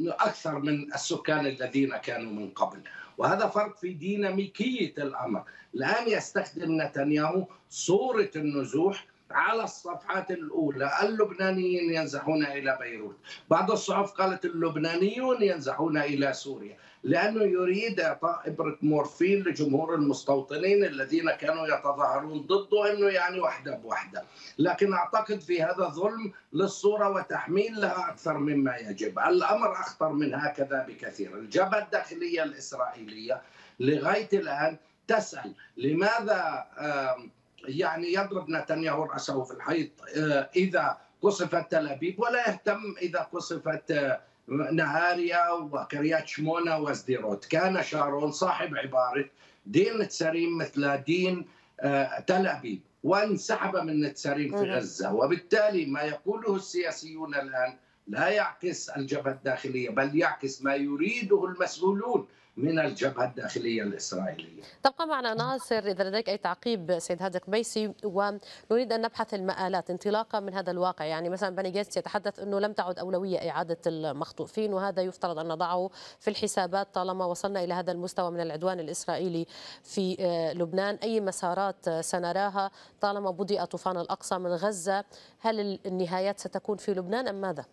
اكثر من السكان الذين كانوا من قبل وهذا فرق في ديناميكيه الامر الان يستخدم نتنياهو صوره النزوح على الصفحات الأولى اللبنانيين ينزحون إلى بيروت بعض الصحف قالت اللبنانيون ينزحون إلى سوريا لأنه يريد إعطاء إبرة مورفين لجمهور المستوطنين الذين كانوا يتظاهرون ضده أنه يعني وحدة بوحدة لكن أعتقد في هذا ظلم للصورة وتحميل لها أكثر مما يجب الأمر أخطر من هكذا بكثير الجبهة الداخلية الإسرائيلية لغاية الآن تسأل لماذا يعني يضرب نتنياهو رأسه في الحيط آه، إذا قصفت تل أبيب ولا يهتم إذا قصفت آه، نهاريا وكريات شمونة وازديروت كان شارون صاحب عبارة دين نتساريم مثل دين آه، تل أبيب وانسحب من نتساريم في غزة وبالتالي ما يقوله السياسيون الآن لا يعكس الجبهة الداخلية بل يعكس ما يريده المسؤولون من الجبهه الداخليه الاسرائيليه. تبقى معنا ناصر اذا لديك اي تعقيب سيد هادي قبيسي ونريد ان نبحث المآلات انطلاقا من هذا الواقع يعني مثلا بني جيتس يتحدث انه لم تعد اولويه اعاده المخطوفين وهذا يفترض ان نضعه في الحسابات طالما وصلنا الى هذا المستوى من العدوان الاسرائيلي في آه، لبنان، اي مسارات آه، سنراها طالما بدأ طوفان الاقصى من غزه، هل النهايات ستكون في لبنان ام ماذا؟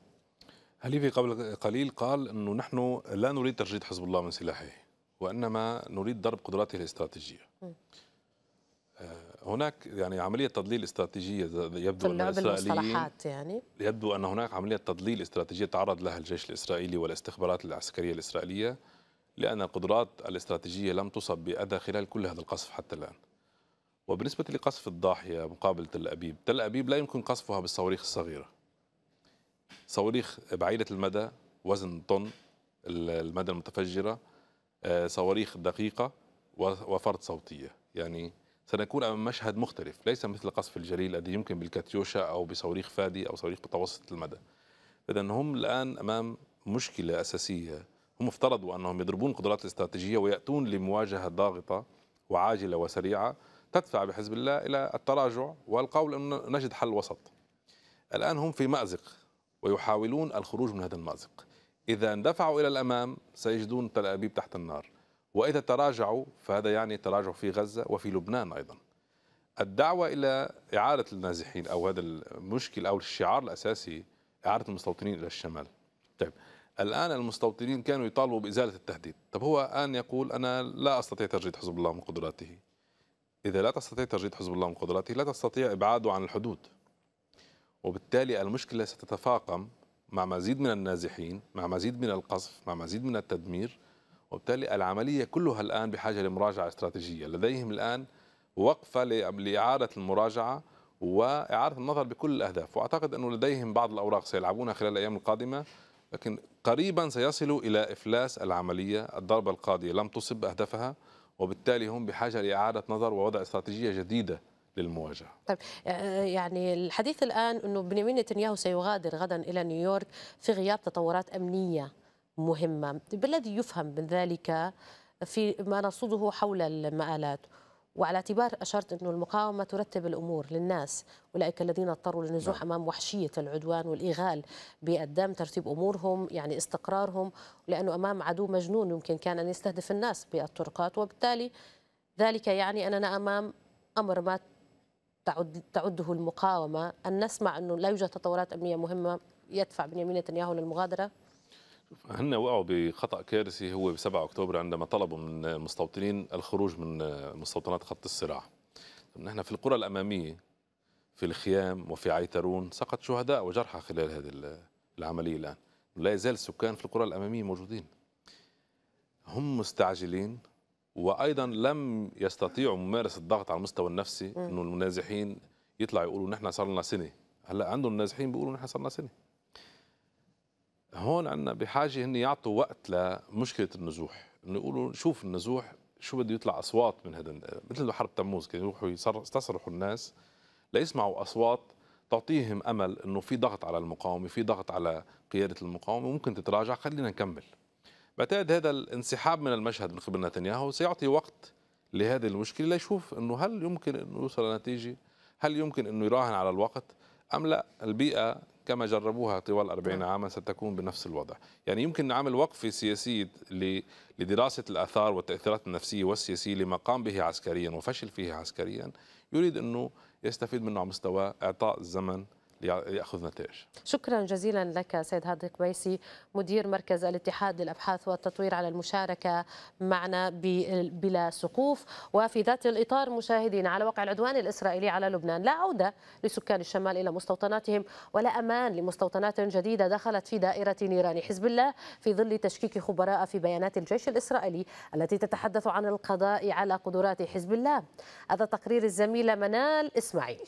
هليفي قبل قليل قال أنه نحن لا نريد تجريد حزب الله من سلاحه وإنما نريد ضرب قدراته الاستراتيجية آه، هناك يعني عملية تضليل استراتيجية يبدو أن الإسرائيليين يعني يبدو أن هناك عملية تضليل استراتيجية تعرض لها الجيش الإسرائيلي والاستخبارات العسكرية الإسرائيلية لأن القدرات الاستراتيجية لم تصب بأذى خلال كل هذا القصف حتى الآن وبالنسبة لقصف الضاحية مقابل تل أبيب تل أبيب لا يمكن قصفها بالصواريخ الصغيرة صواريخ بعيدة المدى وزن طن المدى المتفجرة آه، صواريخ دقيقة وفرد صوتية يعني سنكون أمام مشهد مختلف ليس مثل قصف الجليل الذي يمكن بالكاتيوشا أو بصواريخ فادي أو صواريخ متوسط المدى إذا هم الآن أمام مشكلة أساسية هم افترضوا أنهم يضربون قدرات الاستراتيجية ويأتون لمواجهة ضاغطة وعاجلة وسريعة تدفع بحزب الله إلى التراجع والقول أن نجد حل وسط الآن هم في مأزق ويحاولون الخروج من هذا المأزق إذا اندفعوا إلى الأمام سيجدون تل أبيب تحت النار وإذا تراجعوا فهذا يعني تراجع في غزة وفي لبنان أيضا الدعوة إلى إعادة النازحين أو هذا المشكل أو الشعار الأساسي إعادة المستوطنين إلى الشمال طيب الآن المستوطنين كانوا يطالبوا بإزالة التهديد طب هو الآن يقول أنا لا أستطيع ترجيد حزب الله من قدراته إذا لا تستطيع ترجيد حزب الله من قدراته لا تستطيع إبعاده عن الحدود وبالتالي المشكلة ستتفاقم مع مزيد من النازحين مع مزيد من القصف مع مزيد من التدمير وبالتالي العملية كلها الآن بحاجة لمراجعة استراتيجية لديهم الآن وقفة لإعادة المراجعة وإعادة النظر بكل الأهداف وأعتقد أنه لديهم بعض الأوراق سيلعبونها خلال الأيام القادمة لكن قريبا سيصلوا إلى إفلاس العملية الضربة القاضية لم تصب أهدافها وبالتالي هم بحاجة لإعادة نظر ووضع استراتيجية جديدة للمواجهه. طيب آه، يعني الحديث الان انه بنيامين نتنياهو سيغادر غدا الى نيويورك في غياب تطورات امنيه مهمه، بالذي يفهم من ذلك في ما نرصده حول المآلات وعلى اعتبار اشرت انه المقاومه ترتب الامور للناس اولئك الذين اضطروا للنزوح نعم. امام وحشيه العدوان والايغال بالدم ترتيب امورهم يعني استقرارهم لانه امام عدو مجنون يمكن كان ان يستهدف الناس بالطرقات وبالتالي ذلك يعني اننا امام امر ما تعد تعده المقاومه ان نسمع انه لا يوجد تطورات امنيه مهمه يدفع بنيامين نتنياهو للمغادره هن وقعوا بخطا كارثي هو ب 7 اكتوبر عندما طلبوا من المستوطنين الخروج من مستوطنات خط الصراع نحن في القرى الاماميه في الخيام وفي عيترون سقط شهداء وجرحى خلال هذه العمليه الان لا يزال السكان في القرى الاماميه موجودين هم مستعجلين وايضا لم يستطيعوا ممارسه الضغط على المستوى النفسي انه النازحين يطلع يقولوا نحن صار لنا سنه هلا عندهم النازحين بيقولوا نحن صار لنا سنه هون عندنا بحاجه هن يعطوا وقت لمشكله النزوح انه يقولوا شوف النزوح شو بده يطلع اصوات من هذا مثل حرب تموز كانوا يروحوا يستصرخوا الناس ليسمعوا اصوات تعطيهم امل انه في ضغط على المقاومه في ضغط على قياده المقاومه وممكن تتراجع خلينا نكمل بعتقد هذا الانسحاب من المشهد من قبل نتنياهو سيعطي وقت لهذه المشكله ليشوف انه هل يمكن انه يوصل لنتيجه؟ هل يمكن انه يراهن على الوقت ام لا؟ البيئه كما جربوها طوال 40 نعم. عاما ستكون بنفس الوضع، يعني يمكن نعمل وقفه سياسيه لدراسه الاثار والتاثيرات النفسيه والسياسيه لما قام به عسكريا وفشل فيه عسكريا، يريد انه يستفيد منه على مستوى اعطاء الزمن ياخذ نتائج شكرا جزيلا لك سيد هادي قبيسي مدير مركز الاتحاد للابحاث والتطوير على المشاركه معنا بلا سقوف وفي ذات الاطار مشاهدين على وقع العدوان الاسرائيلي على لبنان لا عوده لسكان الشمال الى مستوطناتهم ولا امان لمستوطنات جديده دخلت في دائره نيران حزب الله في ظل تشكيك خبراء في بيانات الجيش الاسرائيلي التي تتحدث عن القضاء على قدرات حزب الله هذا تقرير الزميله منال اسماعيل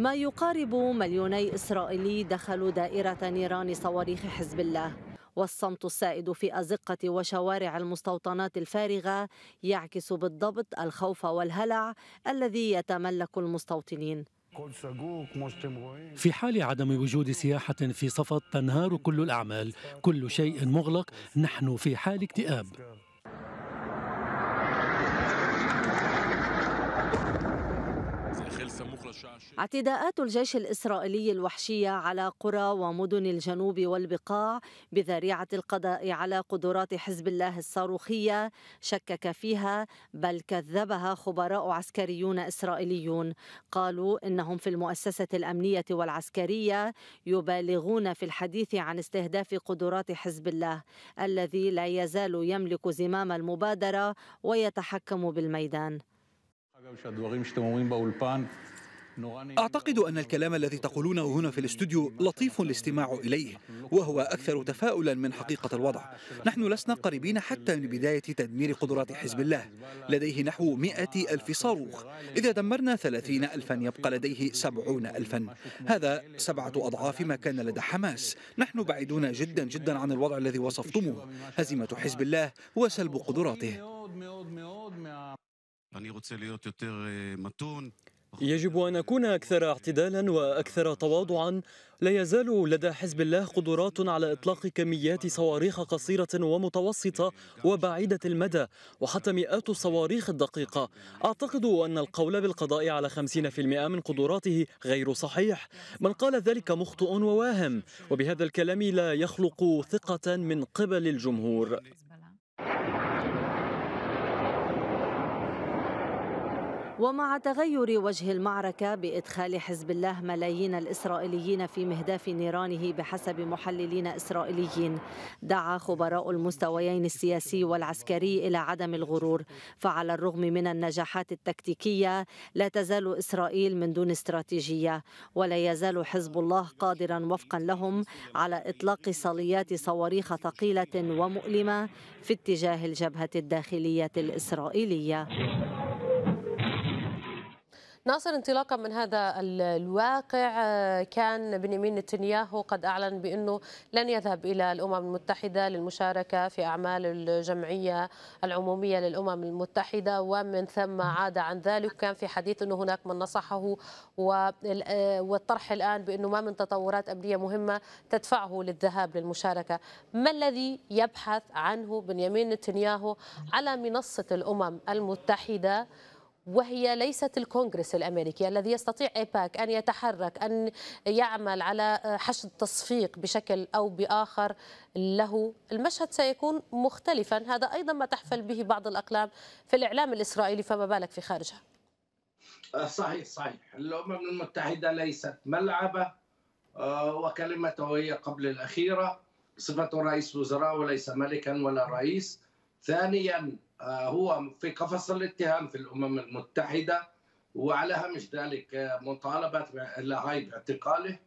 ما يقارب مليوني إسرائيلي دخلوا دائرة نيران صواريخ حزب الله والصمت السائد في أزقة وشوارع المستوطنات الفارغة يعكس بالضبط الخوف والهلع الذي يتملك المستوطنين في حال عدم وجود سياحة في صفد تنهار كل الأعمال كل شيء مغلق نحن في حال اكتئاب اعتداءات الجيش الإسرائيلي الوحشية على قرى ومدن الجنوب والبقاع بذريعة القضاء على قدرات حزب الله الصاروخية شكك فيها بل كذبها خبراء عسكريون إسرائيليون قالوا إنهم في المؤسسة الأمنية والعسكرية يبالغون في الحديث عن استهداف قدرات حزب الله الذي لا يزال يملك زمام المبادرة ويتحكم بالميدان. أعتقد أن الكلام الذي تقولونه هنا في الاستوديو لطيف الاستماع إليه وهو أكثر تفاؤلا من حقيقة الوضع نحن لسنا قريبين حتى من بداية تدمير قدرات حزب الله لديه نحو مئة ألف صاروخ إذا دمرنا ثلاثين ألفا يبقى لديه سبعون ألفا هذا سبعة أضعاف ما كان لدى حماس نحن بعيدون جدا جدا عن الوضع الذي وصفتموه هزيمة حزب الله وسلب قدراته يجب أن أكون أكثر اعتدالا وأكثر تواضعا لا يزال لدى حزب الله قدرات على إطلاق كميات صواريخ قصيرة ومتوسطة وبعيدة المدى وحتى مئات الصواريخ الدقيقة أعتقد أن القول بالقضاء على 50% من قدراته غير صحيح من قال ذلك مخطئ وواهم وبهذا الكلام لا يخلق ثقة من قبل الجمهور ومع تغير وجه المعركة بإدخال حزب الله ملايين الإسرائيليين في مهداف نيرانه بحسب محللين إسرائيليين دعا خبراء المستويين السياسي والعسكري إلى عدم الغرور فعلى الرغم من النجاحات التكتيكية لا تزال إسرائيل من دون استراتيجية ولا يزال حزب الله قادرا وفقا لهم على إطلاق صليات صواريخ ثقيلة ومؤلمة في اتجاه الجبهة الداخلية الإسرائيلية ناصر انطلاقا من هذا الواقع آه، كان بنيامين نتنياهو قد أعلن بأنه لن يذهب إلى الأمم المتحدة للمشاركة في أعمال الجمعية العمومية للأمم المتحدة ومن ثم عاد عن ذلك كان في حديث أنه هناك من نصحه آه، والطرح الآن بأنه ما من تطورات أمنية مهمة تدفعه للذهاب للمشاركة ما الذي يبحث عنه بنيامين نتنياهو على منصة الأمم المتحدة وهي ليست الكونغرس الامريكي الذي يستطيع ايباك ان يتحرك ان يعمل على حشد تصفيق بشكل او باخر له المشهد سيكون مختلفا هذا ايضا ما تحفل به بعض الاقلام في الاعلام الاسرائيلي فما بالك في خارجها آه، صحيح صحيح الامم المتحده ليست ملعبه آه، وكلمته هي قبل الاخيره صفته رئيس وزراء وليس ملكا ولا رئيس ثانيا هو في قفص الاتهام في الامم المتحده وعلى هامش ذلك آه، مطالبه لاهاي باعتقاله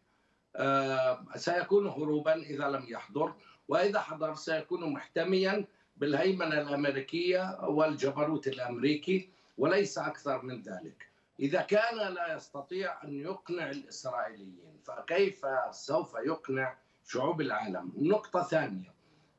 آه، سيكون هروبا اذا لم يحضر واذا حضر سيكون محتميا بالهيمنه الامريكيه والجبروت الامريكي وليس اكثر من ذلك. اذا كان لا يستطيع ان يقنع الاسرائيليين فكيف سوف يقنع شعوب العالم؟ نقطه ثانيه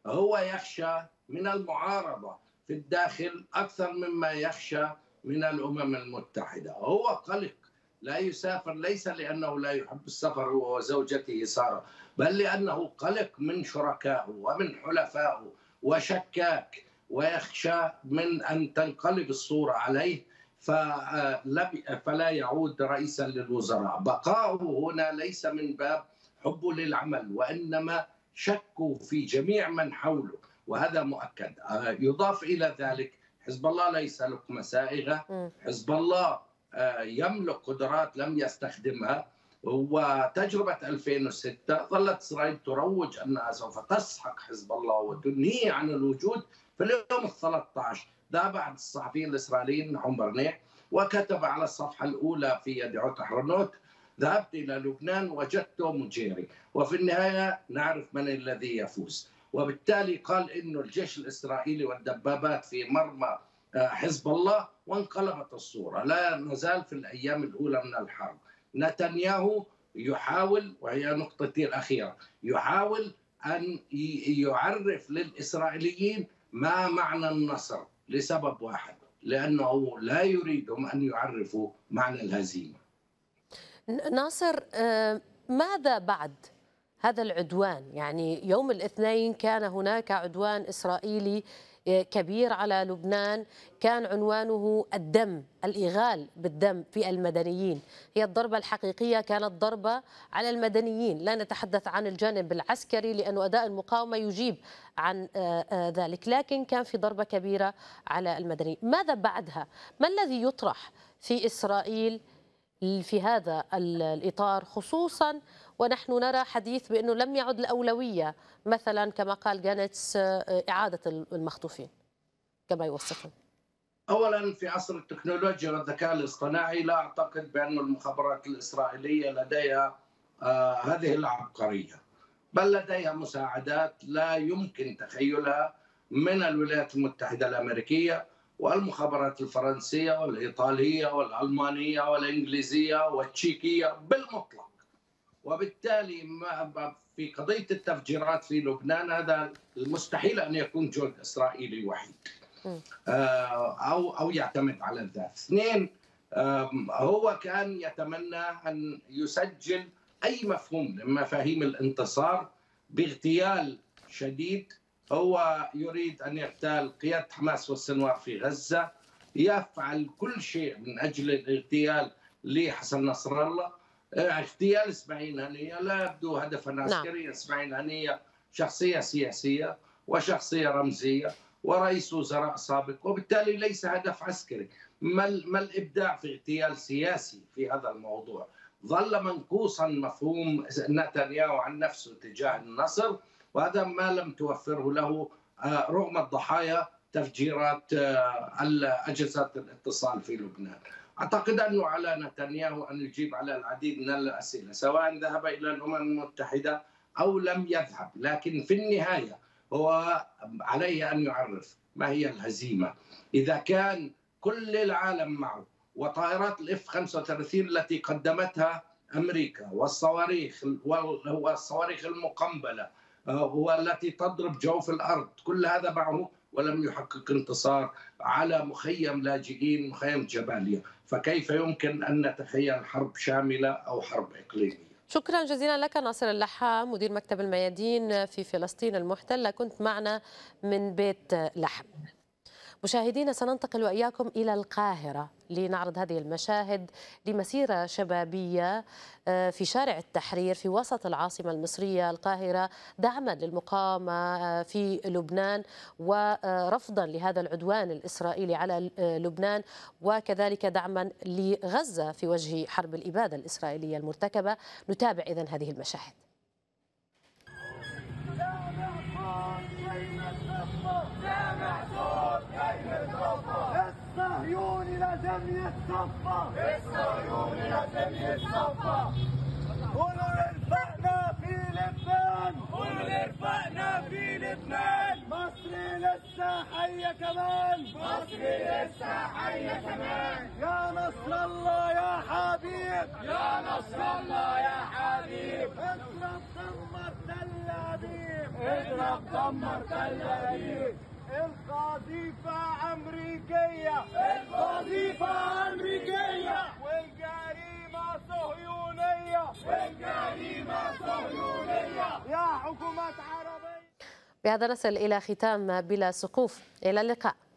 هو يخشى من المعارضه في الداخل أكثر مما يخشى من الأمم المتحدة هو قلق لا يسافر ليس لأنه لا يحب السفر هو وزوجته سارة بل لأنه قلق من شركائه ومن حلفائه وشكاك ويخشى من أن تنقلب الصورة عليه فلا يعود رئيسا للوزراء بقاؤه هنا ليس من باب حبه للعمل وإنما شكوا في جميع من حوله وهذا مؤكد آه، يضاف إلى ذلك حزب الله ليس لقمة سائغة حزب الله آه، يملك قدرات لم يستخدمها وتجربة 2006 ظلت إسرائيل تروج أنها سوف تسحق حزب الله وتنهي عن الوجود في اليوم ال 13 ذهب أحد الصحفيين الإسرائيليين عمر نيح وكتب على الصفحة الأولى في يدعوت حرنوت ذهبت إلى لبنان وجدت مجيري وفي النهاية نعرف من الذي يفوز وبالتالي قال انه الجيش الاسرائيلي والدبابات في مرمى آه، حزب الله وانقلبت الصوره لا نزال في الايام الاولى من الحرب نتنياهو يحاول وهي نقطتي الاخيره يحاول ان يعرف للاسرائيليين ما معنى النصر لسبب واحد لانه لا يريدهم ان يعرفوا معنى الهزيمه ناصر آه، ماذا بعد هذا العدوان يعني يوم الاثنين كان هناك عدوان إسرائيلي آه، كبير على لبنان كان عنوانه الدم الإغال بالدم في المدنيين هي الضربة الحقيقية كانت ضربة على المدنيين لا نتحدث عن الجانب العسكري لأن أداء المقاومة يجيب عن آه، آه، ذلك لكن كان في ضربة كبيرة على المدنيين ماذا بعدها؟ ما الذي يطرح في إسرائيل في هذا الإطار خصوصاً ونحن نرى حديث بأنه لم يعد الأولوية مثلا كما قال جانيتس آه، آه، إعادة المخطوفين كما يوصفون اولا في عصر التكنولوجيا والذكاء الاصطناعي لا اعتقد بان المخابرات الاسرائيليه لديها آه، هذه العبقريه بل لديها مساعدات لا يمكن تخيلها من الولايات المتحده الامريكيه والمخابرات الفرنسيه والايطاليه والالمانيه والانجليزيه والتشيكيه بالمطلق وبالتالي في قضيه التفجيرات في لبنان هذا المستحيل ان يكون جهد اسرائيلي وحيد آه، او او يعتمد على الذات. اثنين هو كان يتمنى ان يسجل اي مفهوم من مفاهيم الانتصار باغتيال شديد هو يريد ان يغتال قياده حماس والسنوار في غزه يفعل كل شيء من اجل الاغتيال لحسن نصر الله اغتيال إيه، اسماعيل هنيه لا يبدو هدفا نعم. عسكريا اسماعيل هنيه شخصيه سياسيه وشخصيه رمزيه ورئيس وزراء سابق وبالتالي ليس هدف عسكري ما, ما الابداع في اغتيال سياسي في هذا الموضوع ظل منقوصا مفهوم نتنياهو عن نفسه تجاه النصر وهذا ما لم توفره له آه، رغم الضحايا تفجيرات آه، اجهزه الاتصال في لبنان اعتقد انه على نتنياهو ان يجيب على العديد من الاسئله سواء ذهب الى الامم المتحده او لم يذهب لكن في النهايه هو عليه ان يعرف ما هي الهزيمه اذا كان كل العالم معه وطائرات الاف 35 التي قدمتها امريكا والصواريخ والصواريخ المقنبله آه، والتي تضرب جوف الارض كل هذا معه ولم يحقق انتصار على مخيم لاجئين مخيم جباليا فكيف يمكن أن نتخيل حرب شاملة أو حرب إقليمية شكرا جزيلا لك ناصر اللحام مدير مكتب الميادين في فلسطين المحتلة كنت معنا من بيت لحم مشاهدينا سننتقل وإياكم إلى القاهرة لنعرض هذه المشاهد لمسيرة شبابية آه، في شارع التحرير في وسط العاصمة المصرية القاهرة دعما للمقاومة آه، في لبنان ورفضا لهذا العدوان الإسرائيلي على آه، لبنان وكذلك دعما لغزة في وجه حرب الإبادة الإسرائيلية المرتكبة نتابع إذن هذه المشاهد لم يتصفى بالصهيون لم يتصفى قولوا لرفقنا في لبنان قولوا لرفقنا في لبنان مصر لسه حية كمان مصر لسه حية كمان يا نصر الله يا حبيب يا نصر الله يا حبيب اضرب دمر تل ابيب اضرب دمر تل ابيب القذيفة أمريكية القذيفة أمريكية والجريمة صهيونية والجريمة صهيونية يا حكومة عربية بهذا نصل إلى ختام بلا سقوف إلى اللقاء